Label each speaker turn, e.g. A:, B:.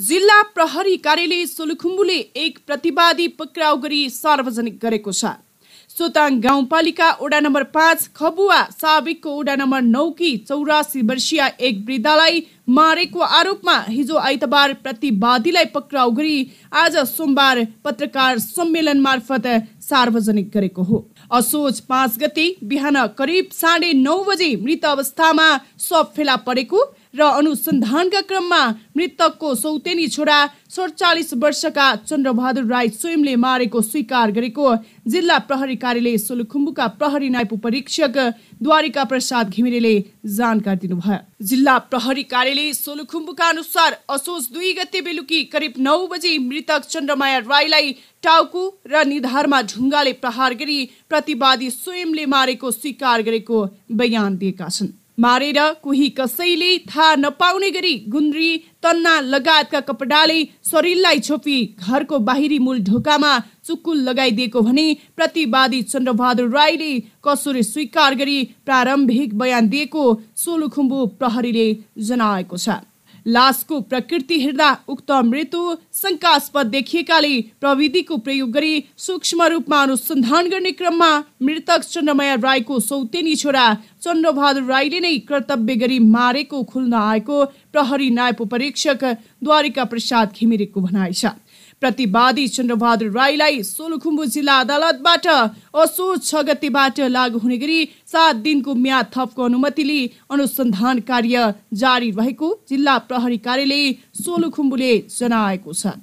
A: जिल्ला प्रहरी कार्यालय सोलुखुम्बुले एक प्रतिवादी पक्राउ गरी सार्वजनिक गरेको छ सोताङ गाउँपालिका ओडा नम्बर पाँच खबुवा साबिकको ओडा नम्बर नौकी चौरासी वर्षीय एक वृद्धालाई मारेको आरोपमा हिजो आइतबार प्रतिवादीलाई पक्राउ गरी आज सोमबार पत्रकार सम्मेलन मार्फत सार्वजनिक गरेको हो असोज पाँच गते बिहान करिब साढे नौ बजे मृत अवस्थामा सब फेला परेको र अनुसन्धानका क्रममा मृतकको सौतेनी छोरा सडचालिस वर्षका चन्द्रबहादुर राई स्वयंले मारेको स्वीकार गरेको जिल्ला प्रहरी कार्यालय सोलुखुम्बुका प्रहरी नायप परीक्षक द्वारिका प्रसाद घिमिरेले जानकारी दिनुभयो जिल्ला प्रहरी कार्य कार्यालय सोलुखुम्बुका अनुसार असोज दुई गते बेलुकी करिब नौ बजे मृतक चन्द्रमाया राईलाई टाउकु र निधारमा ढुङ्गाले प्रहार गरी प्रतिवादी स्वयंले मारेको स्वीकार गरेको बयान दिएका छन् मारेर कोही कसैले थाहा नपाउने गरी गुन्द्री तन्ना लगायतका कपडाले शरीरलाई छोपी घरको बाहिरी मूल ढोकामा चुक्कुल लगाइदिएको भने प्रतिवादी चन्द्रबहादुर राईले कसुर स्वीकार गरी प्रारम्भिक बयान दिएको सोलुखुम्बु प्रहरीले जनाएको छ लासको प्रकृति हेर्दा उक्त मृत्यु शङ्कास्पद देखिएकाले प्रविधिको प्रयोग गरी सूक्ष्म रूपमा अनुसन्धान गर्ने क्रममा मृतक चन्द्रमाया राईको सौतेनी छोरा चन्द्रबहादुर राईले नै कर्तव्य गरी मारेको खुल्न आएको प्रहरी नायप परीक्षक द्वारिका प्रसाद घिमिरेको भनाइ छ प्रतिवादी चन्द्रबहादुर राईलाई सोलुखुम्बु जिल्ला अदालतबाट असो छ गतिबाट लागू हुने गरी सात दिनको म्याद थपको अनुमति लिई अनुसन्धान कार्य जारी रहेको जिल्ला प्रहरी कार्यालय सोलुखुम्बुले जनाएको छ